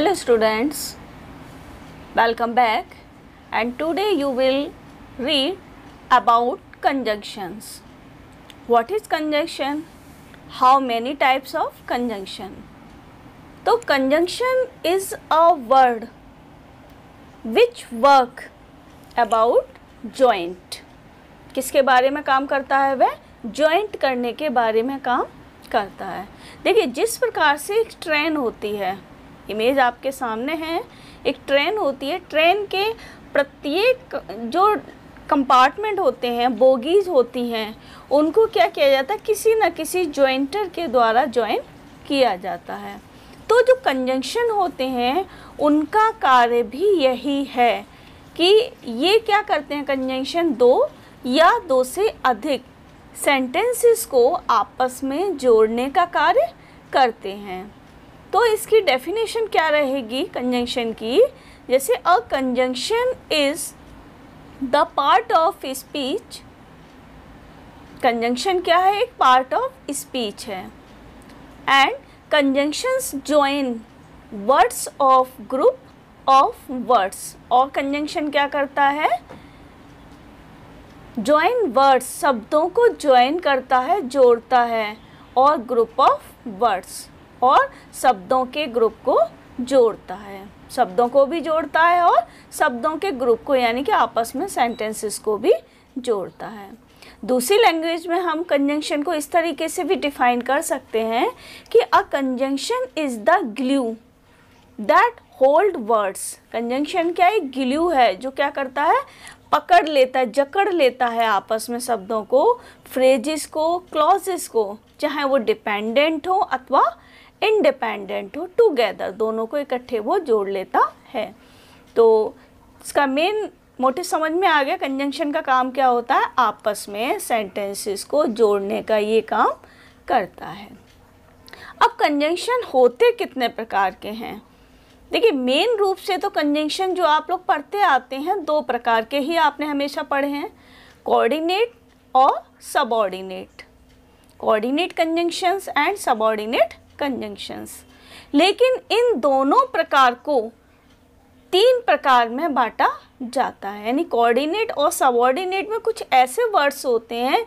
hello students welcome back and today you will read about conjunctions what is conjunction how many types of conjunction so conjunction is a word which work about joint किसके बारे में काम करता है वह joint करने के बारे में काम करता है देखिए जिस प्रकार से एक ट्रेन होती है इमेज आपके सामने है एक ट्रेन होती है ट्रेन के प्रत्येक जो कंपार्टमेंट होते हैं बोगीज होती हैं उनको क्या किया जाता है किसी न किसी ज्वाइंटर के द्वारा ज्वाइन किया जाता है तो जो कंजंक्शन होते हैं उनका कार्य भी यही है कि ये क्या करते हैं कंजंक्शन दो या दो से अधिक सेंटेंसेस को आपस में जोड़ने का कार्य करते हैं तो इसकी डेफिनेशन क्या रहेगी कंजंक्शन की जैसे a conjunction is the part of speech conjunction क्या है एक पार्ट ऑफ स्पीच है and conjunctions join words of group of words और कंजंक्शन क्या करता है ज्वाइन वर्ड्स शब्दों को ज्वाइन करता है जोड़ता है और ग्रुप ऑफ वर्ड्स और शब्दों के ग्रुप को जोड़ता है शब्दों को भी जोड़ता है और शब्दों के ग्रुप को यानी कि आपस में सेंटेंसेस को भी जोड़ता है दूसरी लैंग्वेज में हम कंजंक्शन को इस तरीके से भी डिफाइन कर सकते हैं कि a conjunction is the glue that hold words conjunction क्या है ग्ल्यू है जो क्या करता है पकड़ लेता है जकड़ लेता है आपस में शब्दों को फ्रेजिस को क्लॉजेस को चाहे वो डिपेंडेंट हो अथवा इंडिपेंडेंट हो टुगेदर दोनों को इकट्ठे वो जोड़ लेता है तो इसका मेन मोटिव समझ में आ गया कंजंक्शन का काम क्या होता है आपस में सेंटेंसेस को जोड़ने का ये काम करता है अब कंजंक्शन होते कितने प्रकार के हैं देखिए मेन रूप से तो कंजंक्शन जो आप लोग पढ़ते आते हैं दो प्रकार के ही आपने हमेशा पढ़े हैं कोऑर्डिनेट और subordinate coordinate conjunctions and subordinate conjunctions लेकिन इन दोनों प्रकार को तीन प्रकार में बांटा जाता है यानी कोऑर्डिनेट और सबऑर्डिनेट में कुछ ऐसे वर्ड्स होते हैं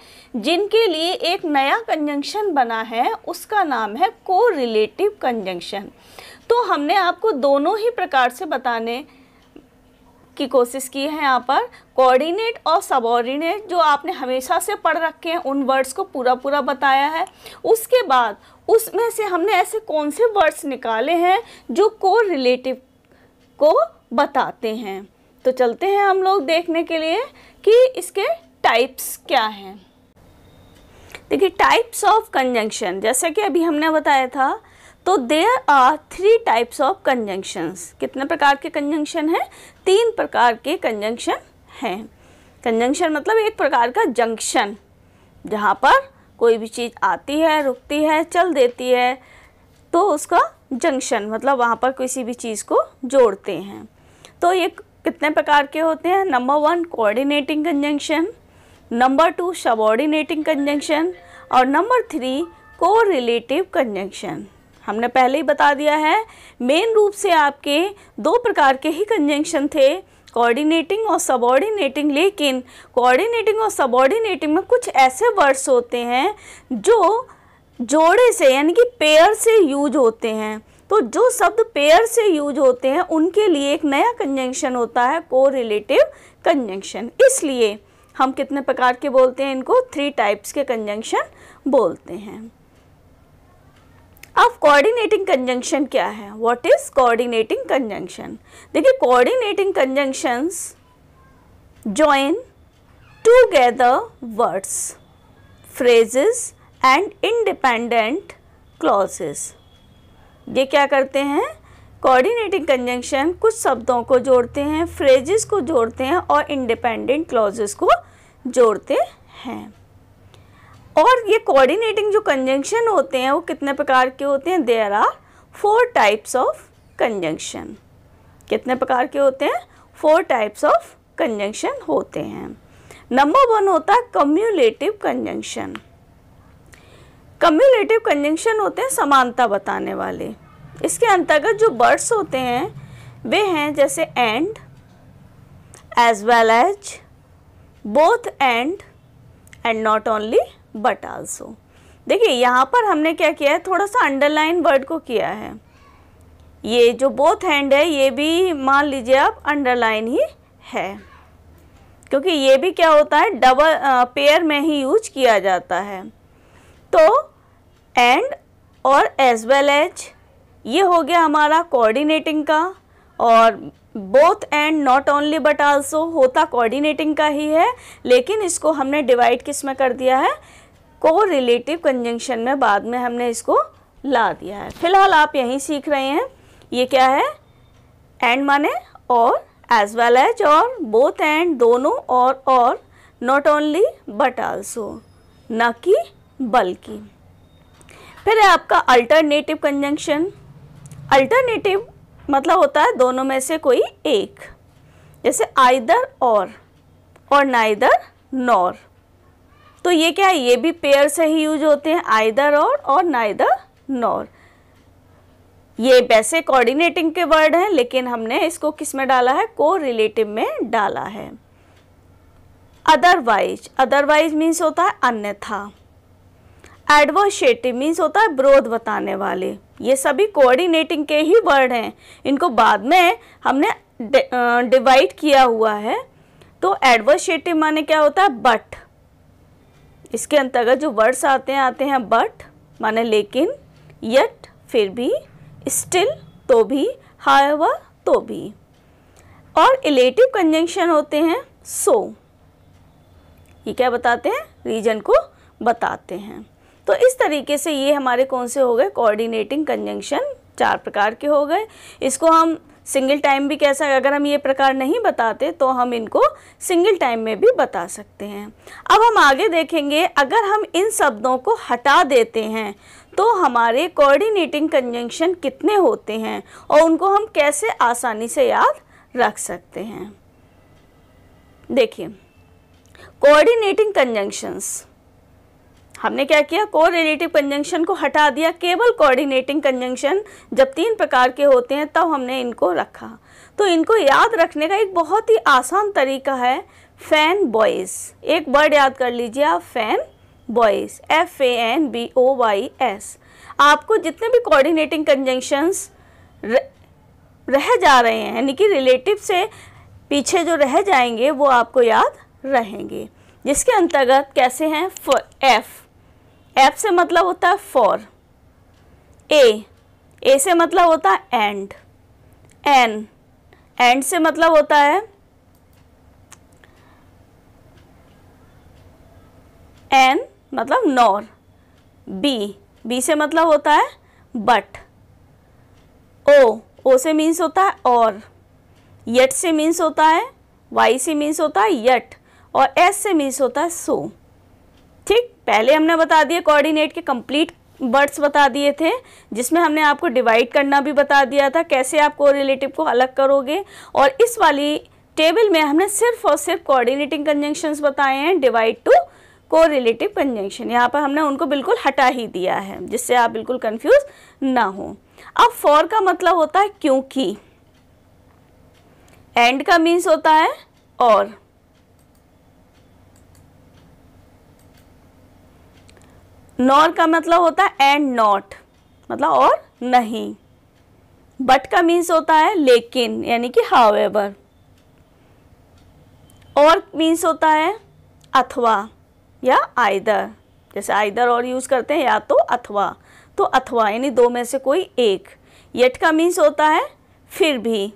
जिनके लिए एक नया कंजंक्शन बना है उसका नाम है को रिलेटिव कंजंक्शन तो हमने आपको दोनों ही प्रकार से बताने की कोशिश की है यहाँ पर कोऑर्डिनेट और सबऑर्डिनेट जो आपने हमेशा से पढ़ रखे हैं उन वर्ड्स को पूरा पूरा बताया है उसके बाद उसमें से हमने ऐसे कौन से वर्ड्स निकाले हैं जो को रिलेटिव को बताते हैं तो चलते हैं हम लोग देखने के लिए कि इसके टाइप्स क्या हैं देखिए टाइप्स ऑफ कंजंक्शन जैसा कि अभी हमने बताया था तो there are three types of conjunctions कितने प्रकार के कंजंक्शन हैं तीन प्रकार के कंजंक्शन हैं कंजंक्शन मतलब एक प्रकार का जंक्शन जहाँ पर कोई भी चीज़ आती है रुकती है चल देती है तो उसका जंक्शन मतलब वहाँ पर किसी भी चीज़ को जोड़ते हैं तो ये कितने प्रकार के होते हैं number one coordinating conjunction number two subordinating conjunction और नंबर थ्री को रिलेटिव कंजंक्शन हमने पहले ही बता दिया है मेन रूप से आपके दो प्रकार के ही कंजंक्शन थे कोऑर्डिनेटिंग और सबऑर्डिनेटिंग लेकिन कोऑर्डिनेटिंग और सबॉर्डिनेटिंग में कुछ ऐसे वर्ड्स होते हैं जो जोड़े से यानी कि पेयर से यूज होते हैं तो जो शब्द पेयर से यूज होते हैं उनके लिए एक नया कंजंक्शन होता है को रिलेटिव कंजंक्शन इसलिए हम कितने प्रकार के बोलते हैं इनको थ्री टाइप्स के कंजंक्शन बोलते हैं अब कोऑर्डिनेटिंग कंजंक्शन क्या है व्हाट इज कोऑर्डिनेटिंग कंजंक्शन देखिए coordinating conjunctions join together words phrases and independent clauses ये क्या करते हैं कोऑर्डिनेटिंग कंजंक्शन कुछ शब्दों को जोड़ते हैं फ्रेजेस को जोड़ते हैं और इंडिपेंडेंट क्लॉजेस को जोड़ते हैं और ये कोऑर्डिनेटिंग जो कंजंक्शन होते हैं वो कितने प्रकार के होते हैं there are four types of conjunction कितने प्रकार के होते हैं फोर टाइप्स ऑफ कंजंक्शन होते हैं नंबर वन होता है कम्यूलेटिव कंजंक्शन कम्यूलेटिव कंजंक्शन होते हैं समानता बताने वाले इसके अंतर्गत जो वर्ड्स होते हैं वे हैं जैसे and as well as both and and not only but also देखिए यहाँ पर हमने क्या किया है थोड़ा सा अंडरलाइन वर्ड को किया है ये जो बोथ हैंड है ये भी मान लीजिए आप अंडरलाइन ही है क्योंकि ये भी क्या होता है डबल पेयर में ही यूज किया जाता है तो एंड और एज वेल एज ये हो गया हमारा कोऑर्डिनेटिंग का और both and not only but also होता कोऑर्डिनेटिंग का ही है लेकिन इसको हमने डिवाइड किस में कर दिया है को रिलेटिव कंजंक्शन में बाद में हमने इसको ला दिया है फिलहाल आप यहीं सीख रहे हैं ये क्या है एंड माने और एज वेल एज और बोथ एंड दोनों और और नॉट ओनली बट आल्सो न कि बल्कि फिर है आपका अल्टरनेटिव कंजंक्शन अल्टरनेटिव मतलब होता है दोनों में से कोई एक जैसे आइदर और और नाइदर नॉर तो ये क्या है ये भी पेयर से ही यूज होते हैं आइदर और और नाइदर नॉर ये वैसे कोऑर्डिनेटिंग के वर्ड हैं लेकिन हमने इसको किस में डाला है को रिलेटिव में डाला है अदरवाइज अदरवाइज मीन्स होता है अन्यथा एडवोशेटिव मीन्स होता है विरोध बताने वाले ये सभी कोऑर्डिनेटिंग के ही वर्ड हैं इनको बाद में हमने डिवाइड किया हुआ है तो एडवोशेटिव माने क्या होता है बट इसके अंतर्गत जो वर्ड्स आते हैं आते हैं बट माने लेकिन यट फिर भी स्टिल तो भी हायवा तो भी और इलेटिव कंजंक्शन होते हैं सो so. ये क्या बताते हैं रीजन को बताते हैं तो इस तरीके से ये हमारे कौन से हो गए कोऑर्डिनेटिंग कंजंक्शन चार प्रकार के हो गए इसको हम सिंगल टाइम भी कैसा अगर हम ये प्रकार नहीं बताते तो हम इनको सिंगल टाइम में भी बता सकते हैं अब हम आगे देखेंगे अगर हम इन शब्दों को हटा देते हैं तो हमारे कोऑर्डिनेटिंग कंजंक्शन कितने होते हैं और उनको हम कैसे आसानी से याद रख सकते हैं देखिए कोऑर्डिनेटिंग कंजंक्शंस हमने क्या किया को रिलेटिव कंजंक्शन को हटा दिया केवल कोऑर्डिनेटिंग कंजंक्शन जब तीन प्रकार के होते हैं तब तो हमने इनको रखा तो इनको याद रखने का एक बहुत ही आसान तरीका है फैन बॉयज़ एक वर्ड याद कर लीजिए आप FANBOYS F A N B O Y S आपको जितने भी कोऑर्डिनेटिंग कंजंक्शंस रह जा रहे हैं यानी कि रिलेटिव से पीछे जो रह जाएंगे वो आपको याद रहेंगे जिसके अंतर्गत कैसे हैं एफ़ एफ से मतलब होता है फॉर ए ए से मतलब होता है एंड एन एंड से मतलब होता है एन मतलब नॉर बी बी से मतलब होता है बट ओ ओ से मीन्स होता है और यट से मीन्स होता है वाई से मीन्स होता है यट और एस से मीन्स होता है सो so. ठीक पहले हमने बता दिया कोऑर्डिनेट के कंप्लीट बर्ड्स बता दिए थे जिसमें हमने आपको डिवाइड करना भी बता दिया था कैसे आप कोरिलेटिव को अलग करोगे और इस वाली टेबल में हमने सिर्फ और सिर्फ कोऑर्डिनेटिंग कंजंक्शंस बताए हैं डिवाइड टू कोरिलेटिव कंजंक्शन यहाँ पर हमने उनको बिल्कुल हटा ही दिया है जिससे आप बिल्कुल कन्फ्यूज ना हो अब फॉर का मतलब होता है क्योंकि एंड का मीन्स होता है और नॉर का मतलब होता है एंड नॉट मतलब और नहीं बट का मीन्स होता है लेकिन यानी कि हाउ एवर और मीन्स होता है अथवा या आइदर जैसे आइदर और यूज़ करते हैं या तो अथवा तो अथवा यानी दो में से कोई एक येट का मीन्स होता है फिर भी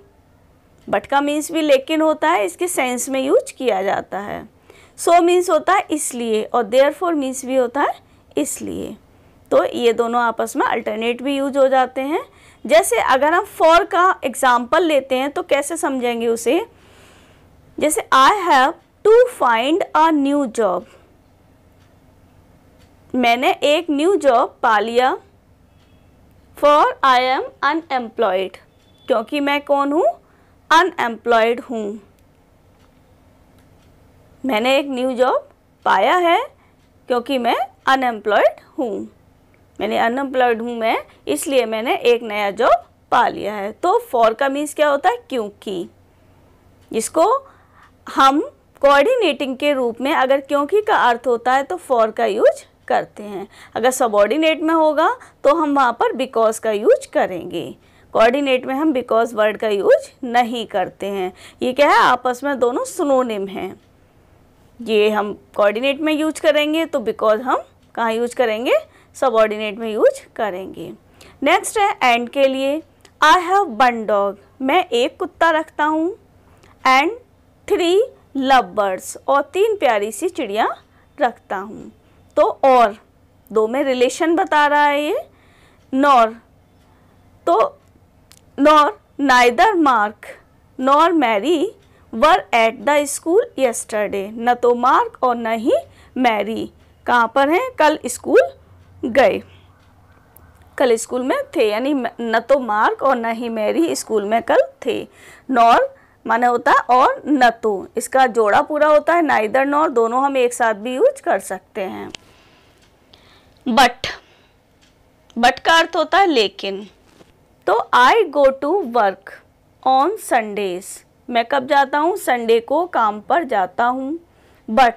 बट का मीन्स भी लेकिन होता है इसके सेंस में यूज किया जाता है सो so मीन्स होता है इसलिए और देयर फोर मीन्स भी होता है इसलिए तो ये दोनों आपस में अल्टरनेट भी यूज हो जाते हैं जैसे अगर हम फॉर का एग्जाम्पल लेते हैं तो कैसे समझेंगे उसे जैसे I have to find a new job मैंने एक न्यू जॉब पा लिया फॉर आई एम अनएम्प्लॉयड क्योंकि मैं कौन हूँ अनएम्प्लॉयड हूँ मैंने एक न्यू जॉब पाया है क्योंकि मैं अनएम्प्लॉयड हूँ मैंने अनएम्प्लॉयड हूँ मैं इसलिए मैंने एक नया जॉब पा लिया है तो फॉर का मीन्स क्या होता है क्योंकि इसको हम कोऑर्डिनेटिंग के रूप में अगर क्योंकि का अर्थ होता है तो फॉर का यूज करते हैं अगर सबॉर्डिनेट में होगा तो हम वहाँ पर बिकॉज का यूज करेंगे कोऑर्डिनेट में हम बिकॉज वर्ड का यूज नहीं करते हैं ये क्या है आपस में दोनों सुनोनिम हैं ये हम कोऑर्डिनेट में यूज करेंगे तो बिकॉज हम कहाँ यूज करेंगे सबॉर्डिनेट में यूज करेंगे नेक्स्ट है एंड के लिए आई हैव वन डॉग मैं एक कुत्ता रखता हूँ एंड थ्री लव बर्ड्स और तीन प्यारी सी चिड़िया रखता हूँ तो और दो में रिलेशन बता रहा है ये नॉर तो nor neither Mark nor Mary were at the school yesterday न तो मार्क और न ही मैरी कहाँ पर हैं कल स्कूल गए कल स्कूल में थे यानी न तो मार्क और न ही मैरी स्कूल में कल थे नॉर माने होता है और न तो इसका जोड़ा पूरा होता है ना इधर नॉर दोनों हम एक साथ भी यूज कर सकते हैं बट बट का अर्थ होता है लेकिन तो I go to work on Sundays मैं कब जाता हूँ संडे को काम पर जाता हूँ but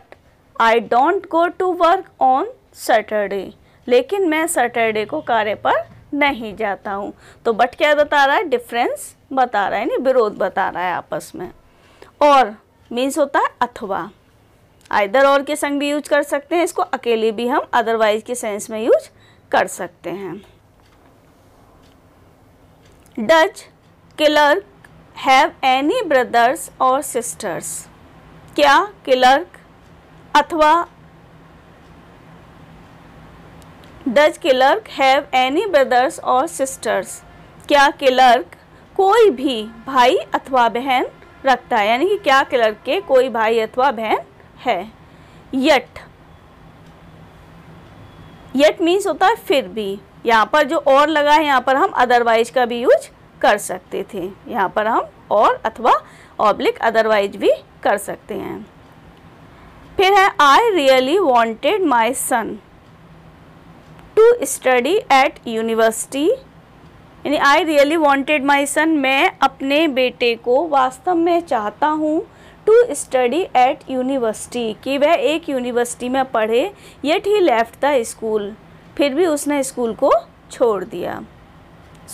I don't go to work on Saturday लेकिन मैं सैटरडे को कार्य पर नहीं जाता हूँ तो बट क्या बता रहा है डिफरेंस बता रहा है यानी विरोध बता रहा है आपस में और मीन्स होता है अथवा आइदर और के संग भी यूज कर सकते हैं इसको अकेले भी हम अदरवाइज के सेंस में यूज कर सकते हैं does clerk have any brothers और सिस्टर्स क्या क्लर्क अथवा does clerk have any brothers और सिस्टर्स क्या क्लर्क कोई भी भाई अथवा बहन रखता है यानी कि क्या क्लर्क के कोई भाई अथवा बहन है यट यट मीन्स होता है फिर भी यहाँ पर जो और लगा है यहाँ पर हम अदरवाइज का भी यूज कर सकते थे यहाँ पर हम और अथवा ऑब्लिक अदरवाइज भी कर सकते हैं फिर है I really wanted my son to study at university यानी आई रियली वॉन्टेड माई सन मैं अपने बेटे को वास्तव में चाहता हूँ टू स्टडी एट यूनिवर्सिटी कि वह एक यूनिवर्सिटी में पढ़े yet he left the school फिर भी उसने स्कूल को छोड़ दिया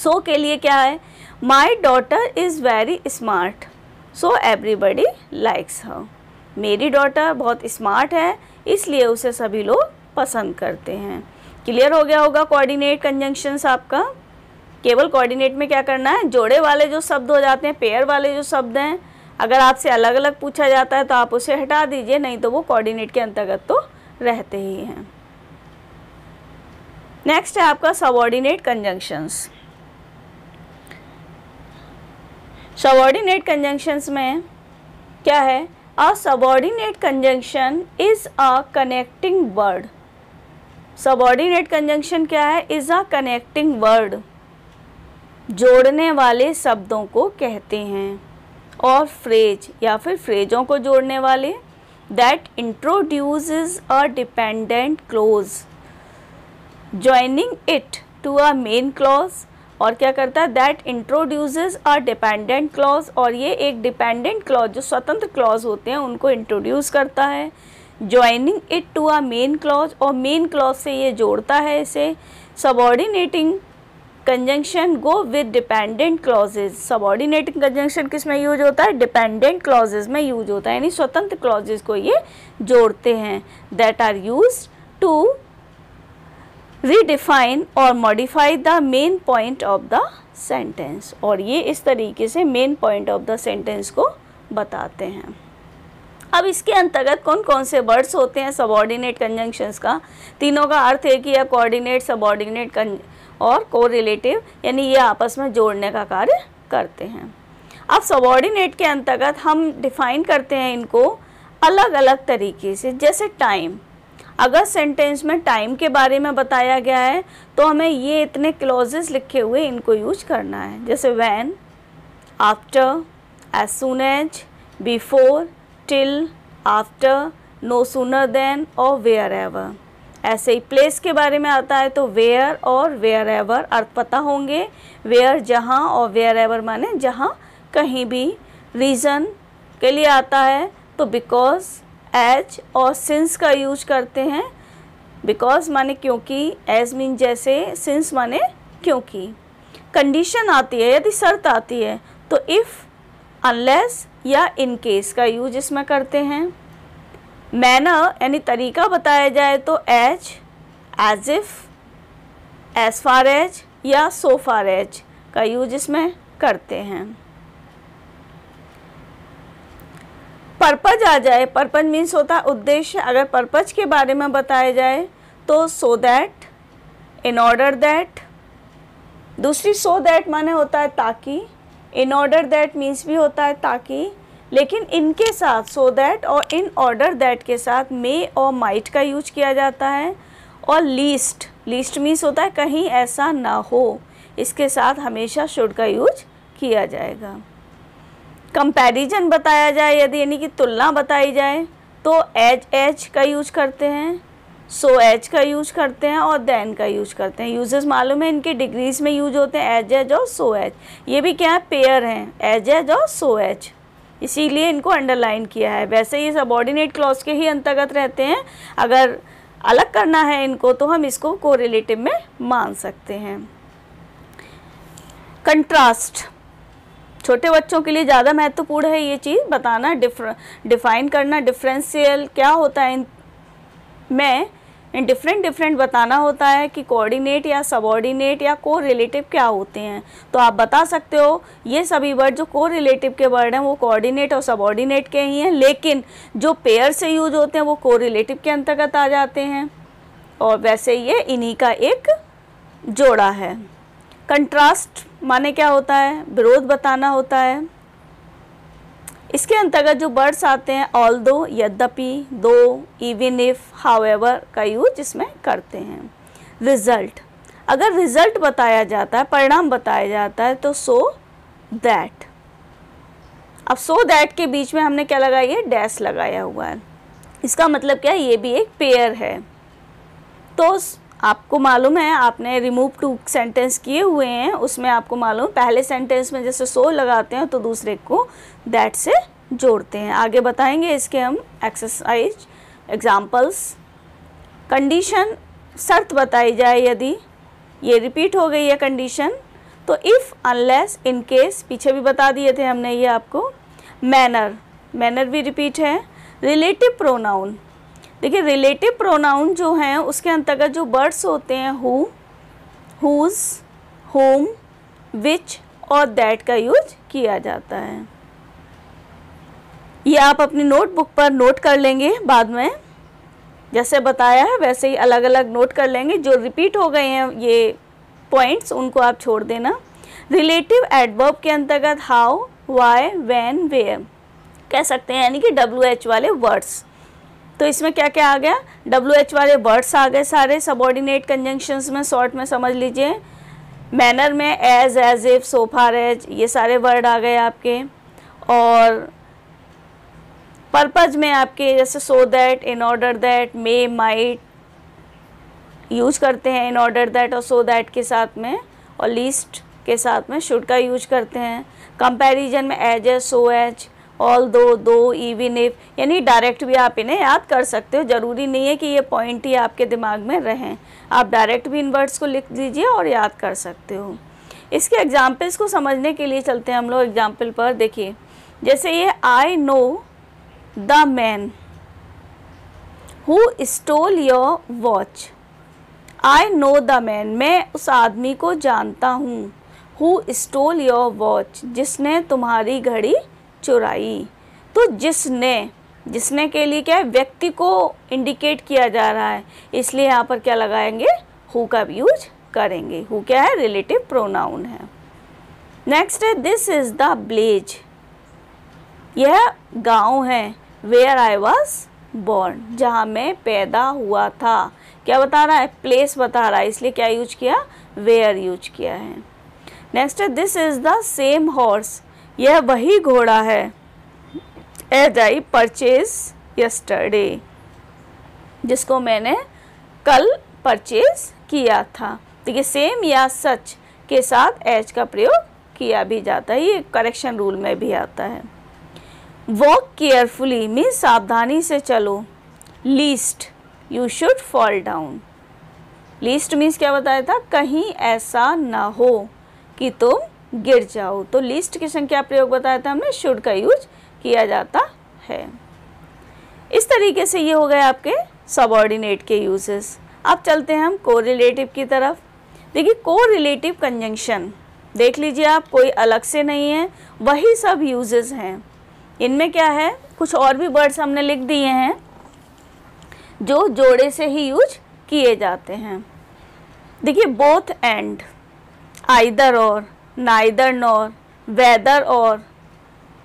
सो so, के लिए क्या है my daughter is very smart so everybody likes how मेरी डॉटर बहुत स्मार्ट है इसलिए उसे सभी लोग पसंद करते हैं क्लियर हो गया होगा कोऑर्डिनेट कंजंक्शंस आपका केवल कोऑर्डिनेट में क्या करना है जोड़े वाले जो शब्द हो जाते हैं पेयर वाले जो शब्द हैं अगर आपसे अलग अलग पूछा जाता है तो आप उसे हटा दीजिए नहीं तो वो कोऑर्डिनेट के अंतर्गत तो रहते ही हैं नेक्स्ट है आपका सबऑर्डिनेट कंजंक्शंस सबऑर्डिनेट कंजंक्शंस में क्या है a subordinate conjunction is a connecting word subordinate conjunction क्या है इज अ कनेक्टिंग वर्ड जोड़ने वाले शब्दों को कहते हैं और फ्रेज या फिर फ्रेजों को जोड़ने वाले that introduce a dependent clause joining it to a main clause और क्या करता है that introduces a dependent clause और ये एक डिपेंडेंट क्लॉज जो स्वतंत्र क्लॉज होते हैं उनको इंट्रोड्यूस करता है joining it to a main clause और मेन क्लॉज से ये जोड़ता है इसे subordinating conjunction go with dependent clauses subordinating conjunction किस में यूज होता है डिपेंडेंट क्लॉजेज में यूज होता है यानी स्वतंत्र क्लॉजेज को ये जोड़ते हैं that are use to redefine और modify the main point of the sentence और ये इस तरीके से main point of the sentence को बताते हैं अब इसके अंतर्गत कौन कौन से वर्ड्स होते हैं सबॉर्डिनेट कंजंक्शंस का तीनों का अर्थ है कि या कोऑर्डिनेट सबॉर्डिनेट और रिलेटिव यानी ये आपस में जोड़ने का कार्य करते हैं अब सबॉर्डिनेट के अंतर्गत हम डिफाइन करते हैं इनको अलग अलग तरीके से जैसे टाइम अगर सेंटेंस में टाइम के बारे में बताया गया है तो हमें ये इतने क्लॉजेस लिखे हुए इनको यूज करना है जैसे when after as soon as before till after no sooner than और वेयर एवर ऐसे ही प्लेस के बारे में आता है तो वेयर और वेयर एवर अर्थ पता होंगे वेयर जहाँ और वेयर एवर माने जहाँ कहीं भी रीज़न के लिए आता है तो बिकॉज एच और सिंस का यूज करते हैं बिकॉज माने क्योंकि एज मीन जैसे सिंस माने क्योंकि कंडीशन आती है यदि शर्त आती है तो इफ़ अनलेस या इन केस का यूज इसमें करते हैं मैनर यानी तरीका बताया जाए तो as as if as far as या सो फार एज का यूज इसमें करते हैं पर्पज आ जाए पर्पज मीन्स होता है उद्देश्य अगर पर्पज के बारे में बताया जाए तो so that in order that दूसरी सो दैट माने होता है ताकि इन ऑर्डर दैट मीन्स भी होता है ताकि लेकिन इनके साथ सो so दैट और इन ऑर्डर दैट के साथ मे और माइट का यूज किया जाता है और लीस्ट लीस्ट मीन्स होता है कहीं ऐसा ना हो इसके साथ हमेशा शुड का यूज किया जाएगा कंपैरिजन बताया जाए यदि यानी कि तुलना बताई जाए तो एच एच का यूज करते हैं सो so, एच का यूज करते हैं और देन का यूज करते हैं यूजेस मालूम है इनके डिग्रीज में यूज होते हैं एज एज और सो एच ये भी क्या है पेयर हैं एज एज और सो एच इसीलिए इनको अंडरलाइन किया है वैसे ये सबॉर्डिनेट क्लॉज के ही अंतर्गत रहते हैं अगर अलग करना है इनको तो हम इसको कोरिलेटिव में मान सकते हैं कंट्रास्ट छोटे बच्चों के लिए ज़्यादा महत्वपूर्ण है ये चीज़ बताना डिफर डिफाइन करना डिफ्रेंशियल क्या होता है में डिफरेंट डिफरेंट बताना होता है कि कोऑर्डिनेट या सबऑर्डिनेट या को रिलेटिव क्या होते हैं तो आप बता सकते हो ये सभी वर्ड जो को रिलेटिव के वर्ड हैं वो कोऑर्डिनेट और सबऑर्डिनेट के ही हैं लेकिन जो पेयर से यूज होते हैं वो को रिलेटिव के अंतर्गत आ जाते हैं और वैसे ये इन्हीं का एक जोड़ा है कंट्रास्ट माने क्या होता है विरोध बताना होता है इसके अंतर्गत जो वर्ड्स आते हैं ऑल दो यद्यपि दो इवन इफ हावेवर का यूज इसमें करते हैं रिजल्ट अगर रिजल्ट बताया जाता है परिणाम बताया जाता है तो सो दैट अब सो दैट के बीच में हमने क्या लगाई है डैश लगाया हुआ है इसका मतलब क्या है ये भी एक पेयर है तो आपको मालूम है आपने रिमूव टू सेंटेंस किए हुए हैं उसमें आपको मालूम पहले सेंटेंस में जैसे सो लगाते हैं तो दूसरे को दैट से जोड़ते हैं आगे बताएंगे इसके हम एक्सरसाइज एग्जाम्पल्स कंडीशन शर्त बताई जाए यदि ये रिपीट हो गई है कंडीशन तो इफ़ अनलेस इन केस पीछे भी बता दिए थे हमने ये आपको मैनर मैनर भी रिपीट है रिलेटिव प्रोनाउन देखिए रिलेटिव प्रोनाउन जो हैं उसके अंतर्गत जो वर्ड्स होते हैं हु हुज होम विच और दैट का यूज किया जाता है ये आप अपनी नोटबुक पर नोट कर लेंगे बाद में जैसे बताया है वैसे ही अलग अलग नोट कर लेंगे जो रिपीट हो गए हैं ये पॉइंट्स उनको आप छोड़ देना रिलेटिव एडवर्ब के अंतर्गत हाउ वाई वैन वेयर कह सकते हैं यानी कि डब्ल्यू एच वाले वर्ड्स तो इसमें क्या क्या आ गया डब्ल्यू एच वाले वर्ड्स आ गए सारे सबॉर्डिनेट कंजंक्शंस में शॉर्ट में समझ लीजिए मैनर में as as if so far as ये सारे वर्ड आ गए आपके और पर्पज में आपके जैसे so that in order that may might use करते हैं इन ऑर्डर दैट और सो दैट के साथ में और लीस्ट के साथ में शुड का यूज करते हैं कंपैरिजन में as as so as although though even if यानी डायरेक्ट भी आप इन्हें याद कर सकते हो ज़रूरी नहीं है कि ये पॉइंट ही आपके दिमाग में रहें आप डायरेक्ट भी इन वर्ड्स को लिख दीजिए और याद कर सकते हो इसके एग्जाम्पल्स को समझने के लिए चलते हैं हम लोग एग्जाम्पल पर देखिए जैसे ये I know the man who stole your watch I know the man मैं उस आदमी को जानता हूँ हु स्टोल योर वॉच जिसने तुम्हारी घड़ी चुराई तो जिसने जिसने के लिए क्या है व्यक्ति को इंडिकेट किया जा रहा है इसलिए यहाँ पर क्या लगाएंगे हु का यूज करेंगे हु क्या है रिलेटिव प्रोनाउन है नेक्स्ट है दिस इज़ द ब्लेज यह गांव है वेयर आई वॉज बॉर्न जहाँ मैं पैदा हुआ था क्या बता रहा है प्लेस बता रहा है इसलिए क्या यूज किया वेयर यूज किया है नेक्स्ट है this is the same horse यह वही घोड़ा है एज आई परचेज यस्टरडे जिसको मैंने कल परचेज किया था तो ये सेम या सच के साथ एज का प्रयोग किया भी जाता है ये करेक्शन रूल में भी आता है वॉक केयरफुली मीन सावधानी से चलो lest you should fall down lest means क्या बताया था कहीं ऐसा ना हो कि तुम गिर जाओ तो लिस्ट की संख्या प्रयोग बताया था हमने शुड का यूज किया जाता है इस तरीके से ये हो गए आपके सबऑर्डिनेट के यूजेस अब चलते हैं हम कोरिलेटिव की तरफ देखिए कोरिलेटिव कंजंक्शन देख लीजिए आप कोई अलग से नहीं है वही सब यूजेस हैं इनमें क्या है कुछ और भी वर्ड्स हमने लिख दिए हैं जो जोड़े से ही यूज किए जाते हैं देखिए बोथ एंड आइदर और neither nor, whether or,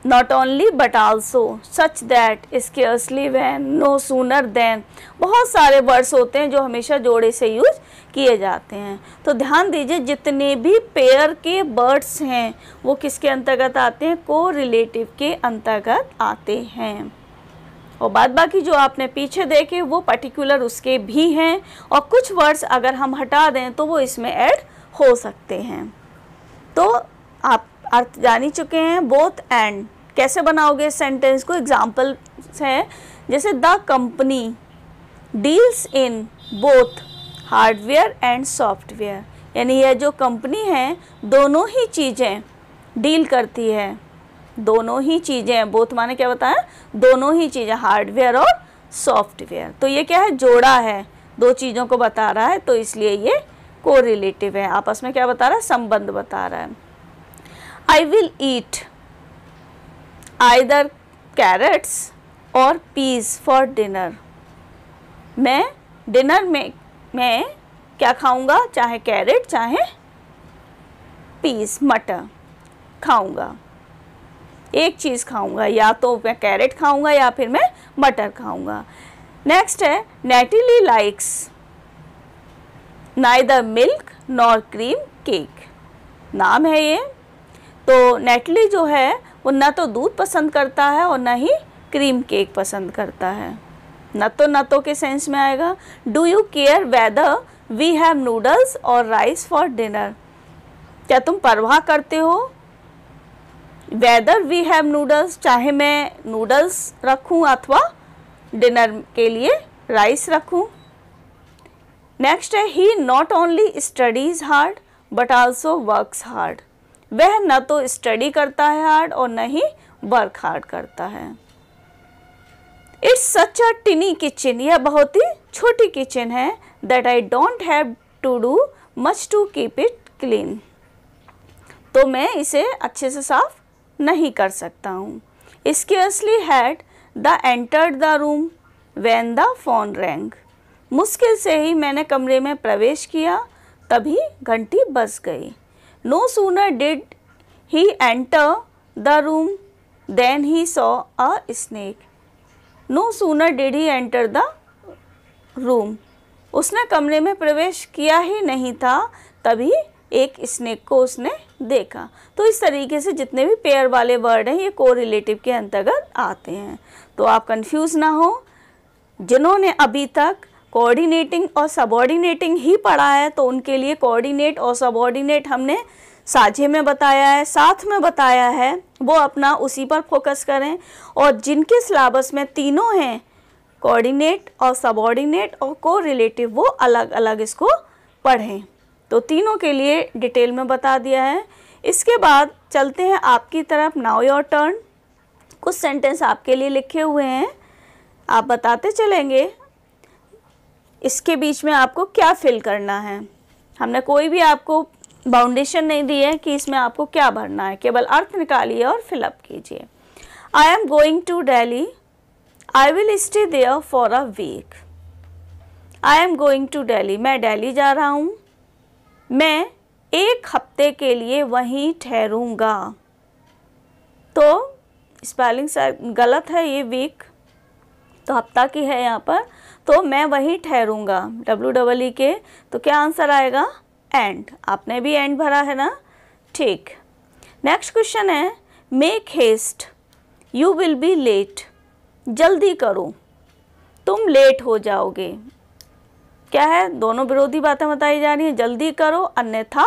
not only but also, such that, scarcely when, no sooner than बहुत सारे वर्ड्स होते हैं जो हमेशा जोड़े से यूज किए जाते हैं तो ध्यान दीजिए जितने भी पेयर के वर्ड्स हैं वो किसके अंतर्गत आते हैं को रिलेटिव के अंतर्गत आते हैं और बाद बाकी जो आपने पीछे देखे वो पर्टिकुलर उसके भी हैं और कुछ वर्ड्स अगर हम हटा दें तो वो इसमें ऐड हो सकते हैं तो आप अर्थ जान ही चुके हैं बोथ एंड कैसे बनाओगे इस सेंटेंस को एग्जाम्पल है जैसे the company deals in both hardware and software यानी यह जो कंपनी है दोनों ही चीज़ें डील करती है दोनों ही चीज़ें बोथ माने क्या बताया दोनों ही चीज़ें हार्डवेयर और सॉफ्टवेयर तो ये क्या है जोड़ा है दो चीज़ों को बता रहा है तो इसलिए ये को रिलेटिव है आपस में क्या बता रहा है संबंध बता रहा है I will eat either carrots और पीस फॉर डिनर मैं डिनर में मैं क्या खाऊंगा चाहे कैरेट चाहे पीस मटर खाऊंगा एक चीज़ खाऊंगा या तो मैं कैरेट खाऊंगा या फिर मैं मटर खाऊंगा नेक्स्ट है Natalie likes neither milk nor cream cake नाम है ये तो नेटली जो है वो न तो दूध पसंद करता है और न ही क्रीम केक पसंद करता है न तो न तो के सेंस में आएगा do you care whether we have noodles और राइस फॉर डिनर क्या तुम परवाह करते हो वेदर वी हैव नूडल्स चाहे मैं नूडल्स रखूं अथवा डिनर के लिए राइस रखूं नेक्स्ट है he not only studies hard but also works hard वह न तो स्टडी करता है हार्ड और न ही वर्क हार्ड करता है इट्स सच अ टिनी किचन यह बहुत ही छोटी किचन है that I don't have to do much to keep it clean तो मैं इसे अच्छे से साफ नहीं कर सकता हूँ असली had the entered the room when the phone rang मुश्किल से ही मैंने कमरे में प्रवेश किया तभी घंटी बज गई no sooner did he enter the room than he saw a snake no sooner did he enter the room उसने कमरे में प्रवेश किया ही नहीं था तभी एक स्नेक को उसने देखा तो इस तरीके से जितने भी पेयर वाले वर्ड हैं ये को रिलेटिव के अंतर्गत आते हैं तो आप कंफ्यूज ना हो जिन्होंने अभी तक कोऑर्डिनेटिंग और सबॉर्डिनेटिंग ही पढ़ा है तो उनके लिए कोऑर्डिनेट और सबॉर्डिनेट हमने साझे में बताया है साथ में बताया है वो अपना उसी पर फोकस करें और जिनके सिलेबस में तीनों हैं कोऑर्डिनेट और सबॉर्डिनेट और को रिलेटिव वो अलग अलग इसको पढ़ें तो तीनों के लिए डिटेल में बता दिया है इसके बाद चलते हैं आपकी तरफ नाउ योर टर्न कुछ सेंटेंस आपके लिए लिखे हुए हैं आप बताते चलेंगे इसके बीच में आपको क्या फिल करना है हमने कोई भी आपको बाउंडेशन नहीं दी है कि इसमें आपको क्या भरना है केवल अर्थ निकालिए और फिलअप कीजिए I am going to Delhi I will stay there for a week I am going to Delhi मैं डेली जा रहा हूँ मैं एक हफ्ते के लिए वहीं ठहरूंगा तो स्पेलिंग गलत है ये वीक तो हफ्ता की है यहाँ पर तो मैं वहीं ठहरूंगा डब्ल्यू डबल ई के तो क्या आंसर आएगा एंड आपने भी एंड भरा है ना ठीक नेक्स्ट क्वेश्चन है make haste you will be late जल्दी करो तुम लेट हो जाओगे क्या है दोनों विरोधी बातें बताई जा रही हैं जल्दी करो अन्यथा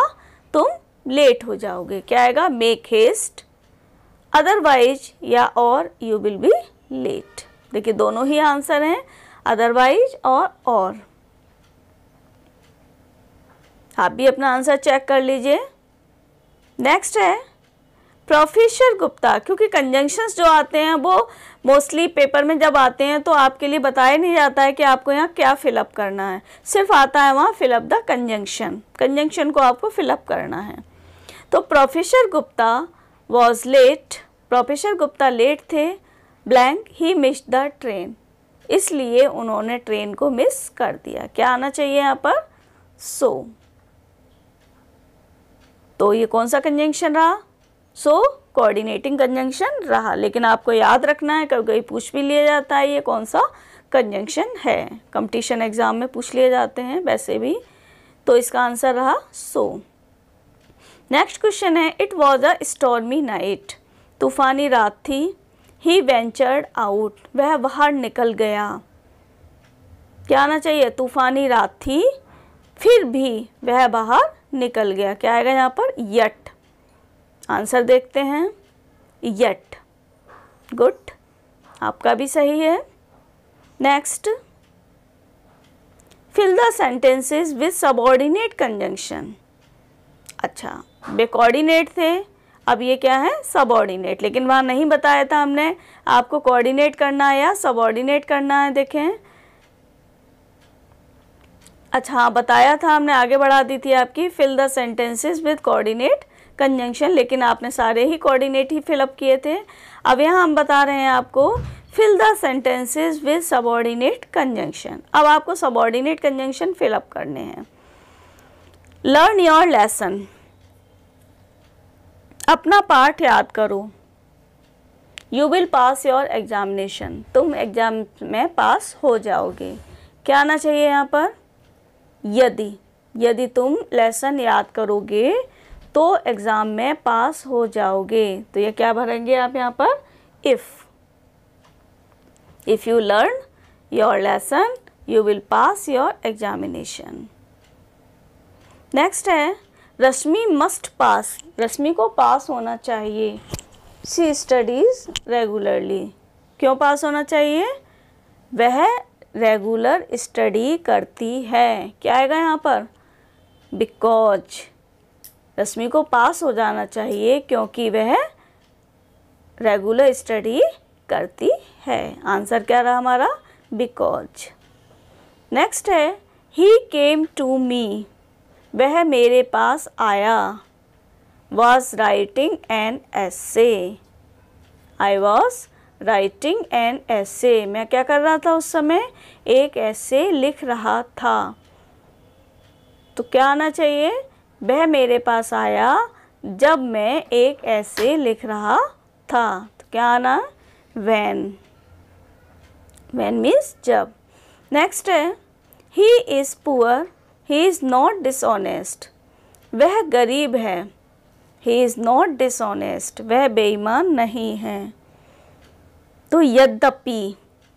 तुम लेट हो जाओगे क्या आएगा मेक हेस्ट अदरवाइज या और यू विल बी लेट देखिए दोनों ही आंसर हैं अदरवाइज और और आप भी अपना आंसर चेक कर लीजिए नेक्स्ट है प्रोफेसर गुप्ता क्योंकि कंजंक्शंस जो आते हैं वो मोस्टली पेपर में जब आते हैं तो आपके लिए बताया नहीं जाता है कि आपको यहाँ क्या फिलअप करना है सिर्फ आता है वहाँ फिलअप द कंजंक्शन कंजंक्शन को आपको फिलअप करना है तो professor Gupta was late professor Gupta late थे blank he miss the train इसलिए उन्होंने ट्रेन को मिस कर दिया क्या आना चाहिए यहाँ पर सो so. तो ये कौन सा कंजंक्शन रहा सो कोऑर्डिनेटिंग कंजंक्शन रहा लेकिन आपको याद रखना है कभी कभी पूछ भी लिया जाता है ये कौन सा कंजंक्शन है कंपटीशन एग्ज़ाम में पूछ लिए जाते हैं वैसे भी तो इसका आंसर रहा सो नेक्स्ट क्वेश्चन है it was a stormy night तूफानी रात थी ही वेंचर्ड आउट वह बाहर निकल गया क्या आना चाहिए तूफानी रात थी फिर भी वह बाहर निकल गया क्या आएगा यहाँ पर यट आंसर देखते हैं यट गुड आपका भी सही है next fill the sentences with subordinate conjunction अच्छा बेकॉर्डिनेट थे अब ये क्या है सबऑर्डिनेट लेकिन वहाँ नहीं बताया था हमने आपको कोऑर्डिनेट करना है या सबऑर्डिनेट करना है देखें अच्छा हाँ बताया था हमने आगे बढ़ा दी थी आपकी fill the sentences with coordinate conjunction लेकिन आपने सारे ही कोऑर्डिनेट ही फिलअप किए थे अब यहाँ हम बता रहे हैं आपको fill the sentences with subordinate conjunction अब आपको सबऑर्डिनेट कंजंक्शन फिलअप करने हैं लर्न योर लेसन अपना पार्ट याद करो you will pass your examination तुम एग्जाम में पास हो जाओगे क्या आना चाहिए यहाँ पर यदि यदि तुम लेसन याद करोगे तो एग्ज़ाम में पास हो जाओगे तो ये क्या भरेंगे आप यहाँ पर if if you learn your lesson you will pass your examination next है रश्मि मस्ट पास रश्मि को पास होना चाहिए सी स्टडीज़ रेगुलरली क्यों पास होना चाहिए वह रेगुलर स्टडी करती है क्या आएगा यहाँ पर बिकॉज रश्मि को पास हो जाना चाहिए क्योंकि वह रेगुलर स्टडी करती है आंसर क्या रहा हमारा बिकॉज नेक्स्ट है ही केम टू मी वह मेरे पास आया was writing an essay I was writing an essay मैं क्या कर रहा था उस समय एक ऐसे लिख रहा था तो क्या आना चाहिए वह मेरे पास आया जब मैं एक ऐसे लिख रहा था तो क्या आना वैन वैन मीन्स जब नेक्स्ट है he is poor he is not dishonest वह गरीब है ही इज़ नॉट डिसऑनेस्ट वह बेईमान नहीं है तो यद्यपि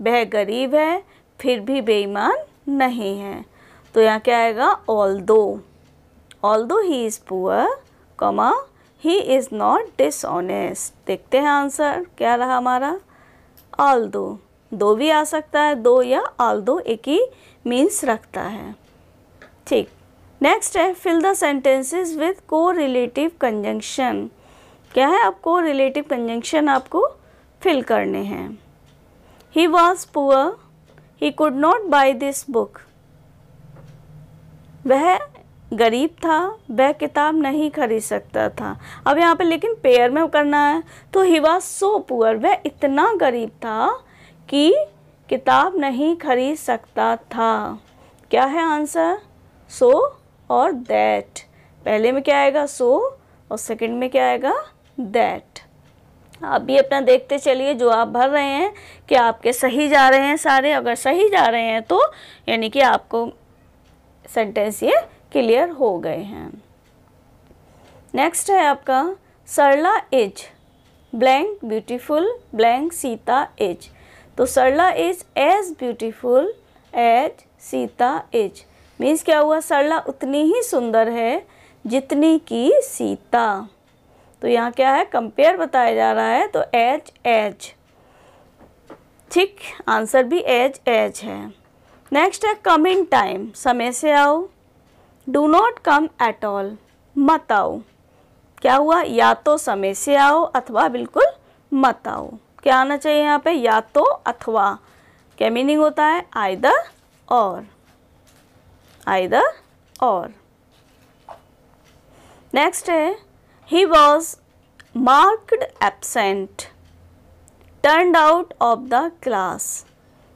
वह गरीब है फिर भी बेईमान नहीं है तो यहाँ क्या आएगा ऑल दो ऑल दो ही इज़ पुअर कमा ही इज़ नॉट डिसऑनेस्ट देखते हैं आंसर क्या रहा हमारा ऑल दो दो भी आ सकता है दो या ऑल दो एक ही मीन्स रखता है ठीक नेक्स्ट है फिल द सेंटेंसेस विद को रिलेटिव कंजंक्शन क्या है अब को रिलेटिव कंजंक्शन आपको फिल करने हैं he was poor he could not buy this book वह गरीब था वह किताब नहीं खरीद सकता था अब यहाँ पे लेकिन पेयर में करना है तो ही वॉज सो पुअर वह इतना गरीब था कि किताब नहीं खरीद सकता था क्या है आंसर सो और दैट पहले में क्या आएगा सो so, और सेकंड में क्या आएगा दैट आप भी अपना देखते चलिए जो आप भर रहे हैं कि आपके सही जा रहे हैं सारे अगर सही जा रहे हैं तो यानी कि आपको सेंटेंस ये क्लियर हो गए हैं नेक्स्ट है आपका Sarla as blank beautiful blank Sita as तो Sarla is as beautiful as Sita as means क्या हुआ सरला उतनी ही सुंदर है जितनी की सीता तो यहाँ क्या है कंपेयर बताया जा रहा है तो एच एच ठीक आंसर भी एच एच है नेक्स्ट है कमिंग टाइम समय से आओ do not come at all मत आओ क्या हुआ या तो समय से आओ अथवा बिल्कुल मत आओ क्या आना चाहिए यहाँ पे या तो अथवा क्या मीनिंग होता है आयदर और either or. Next है he was marked absent turned out of the class.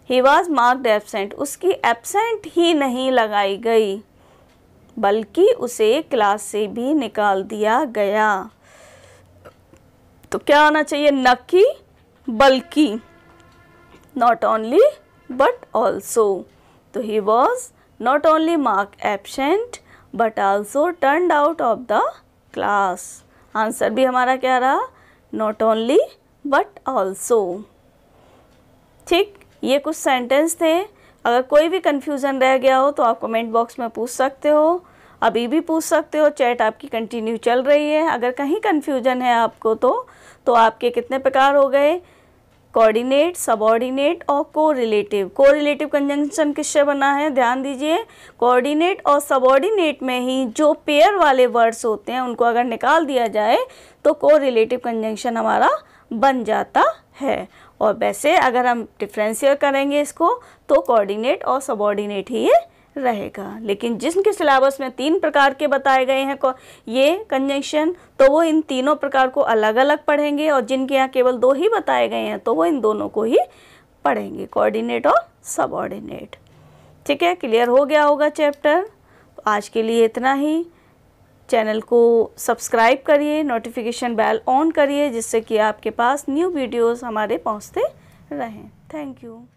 He was marked absent. उसकी absent ही नहीं लगाई गई बल्कि उसे क्लास से भी निकाल दिया गया तो क्या आना चाहिए न कि बल्कि नॉट ओनली बट ऑल्सो तो he was not only mark absent but also turned out of the class answer भी हमारा क्या रहा नॉट ओनली बट ऑल्सो ठीक ये कुछ सेंटेंस थे अगर कोई भी कन्फ्यूज़न रह गया हो तो आप कमेंट बॉक्स में पूछ सकते हो अभी भी पूछ सकते हो चैट आपकी कंटिन्यू चल रही है अगर कहीं कन्फ्यूजन है आपको तो तो आपके कितने प्रकार हो गए कोऑर्डिनेट सबऑर्डिनेट और कोरिलेटिव कोरिलेटिव कंजंक्शन किससे बना है ध्यान दीजिए कोऑर्डिनेट और सबऑर्डिनेट में ही जो पेयर वाले वर्ड्स होते हैं उनको अगर निकाल दिया जाए तो कोरिलेटिव कंजंक्शन हमारा बन जाता है और वैसे अगर हम डिफ्रेंशियल करेंगे इसको तो कोऑर्डिनेट और सबऑर्डिनेट ही ये रहेगा लेकिन जिनके सिलेबस में तीन प्रकार के बताए गए हैं ये कंजेंशन तो वो इन तीनों प्रकार को अलग अलग पढ़ेंगे और जिनके यहाँ केवल दो ही बताए गए हैं तो वो इन दोनों को ही पढ़ेंगे कोऑर्डिनेट और सबऑर्डिनेट ठीक है क्लियर हो गया होगा चैप्टर तो आज के लिए इतना ही चैनल को सब्सक्राइब करिए नोटिफिकेशन बेल ऑन करिए जिससे कि आपके पास न्यू वीडियोस हमारे पहुंचते रहें थैंक यू